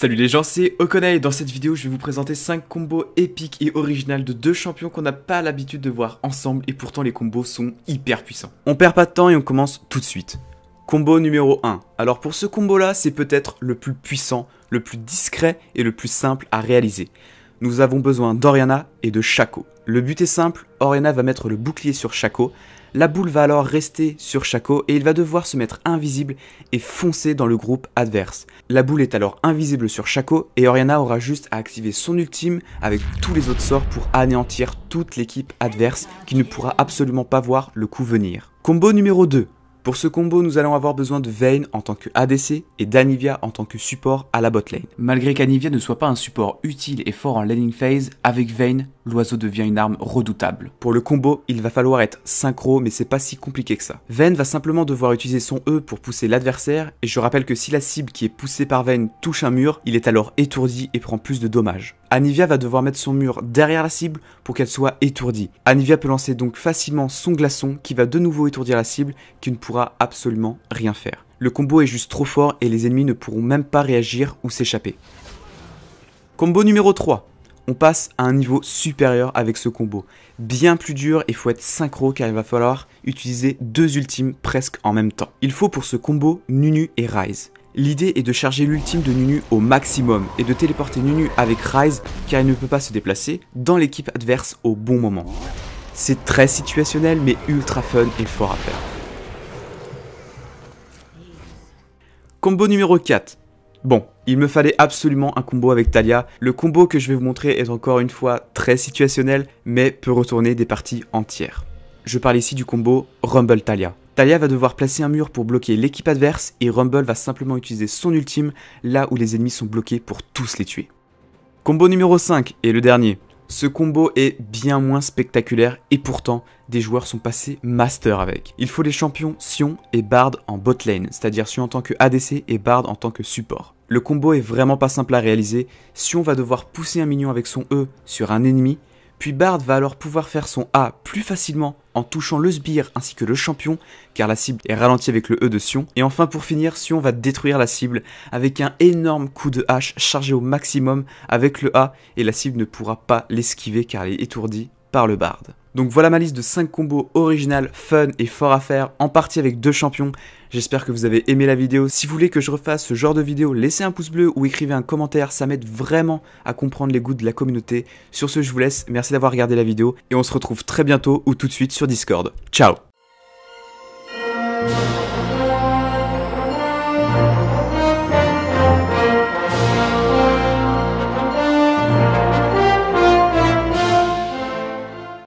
Salut les gens, c'est et Dans cette vidéo, je vais vous présenter 5 combos épiques et originales de deux champions qu'on n'a pas l'habitude de voir ensemble et pourtant les combos sont hyper puissants. On perd pas de temps et on commence tout de suite. Combo numéro 1. Alors pour ce combo là, c'est peut-être le plus puissant, le plus discret et le plus simple à réaliser. Nous avons besoin d'Oriana et de Shaco. Le but est simple, Oriana va mettre le bouclier sur Shaco, la boule va alors rester sur Shaco et il va devoir se mettre invisible et foncer dans le groupe adverse. La boule est alors invisible sur Shaco et Oriana aura juste à activer son ultime avec tous les autres sorts pour anéantir toute l'équipe adverse qui ne pourra absolument pas voir le coup venir. Combo numéro 2, pour ce combo, nous allons avoir besoin de Vayne en tant que ADC et d'Anivia en tant que support à la botlane. Malgré qu'Anivia ne soit pas un support utile et fort en laning phase, avec Vayne, l'oiseau devient une arme redoutable. Pour le combo, il va falloir être synchro, mais c'est pas si compliqué que ça. Vayne va simplement devoir utiliser son E pour pousser l'adversaire, et je rappelle que si la cible qui est poussée par Vayne touche un mur, il est alors étourdi et prend plus de dommages. Anivia va devoir mettre son mur derrière la cible pour qu'elle soit étourdie. Anivia peut lancer donc facilement son glaçon qui va de nouveau étourdir la cible qui ne pourra absolument rien faire. Le combo est juste trop fort et les ennemis ne pourront même pas réagir ou s'échapper. Combo numéro 3, on passe à un niveau supérieur avec ce combo. Bien plus dur et faut être synchro car il va falloir utiliser deux ultimes presque en même temps. Il faut pour ce combo Nunu et Rise. L'idée est de charger l'ultime de Nunu au maximum et de téléporter Nunu avec Rise car il ne peut pas se déplacer dans l'équipe adverse au bon moment. C'est très situationnel mais ultra fun et fort à faire. Combo numéro 4, Bon, il me fallait absolument un combo avec Talia. Le combo que je vais vous montrer est encore une fois très situationnel, mais peut retourner des parties entières. Je parle ici du combo Rumble Talia. Talia va devoir placer un mur pour bloquer l'équipe adverse et Rumble va simplement utiliser son ultime là où les ennemis sont bloqués pour tous les tuer. Combo numéro 5 et le dernier, ce combo est bien moins spectaculaire et pourtant, des joueurs sont passés master avec. Il faut les champions Sion et Bard en bot lane, c'est-à-dire Sion en tant que ADC et Bard en tant que support. Le combo est vraiment pas simple à réaliser, Sion va devoir pousser un minion avec son E sur un ennemi puis Bard va alors pouvoir faire son A plus facilement en touchant le sbire ainsi que le champion, car la cible est ralentie avec le E de Sion. Et enfin pour finir, Sion va détruire la cible avec un énorme coup de hache chargé au maximum avec le A, et la cible ne pourra pas l'esquiver car elle est étourdie par le Bard. Donc voilà ma liste de 5 combos originales, fun et fort à faire, en partie avec deux champions. J'espère que vous avez aimé la vidéo. Si vous voulez que je refasse ce genre de vidéo, laissez un pouce bleu ou écrivez un commentaire, ça m'aide vraiment à comprendre les goûts de la communauté. Sur ce, je vous laisse, merci d'avoir regardé la vidéo, et on se retrouve très bientôt ou tout de suite sur Discord. Ciao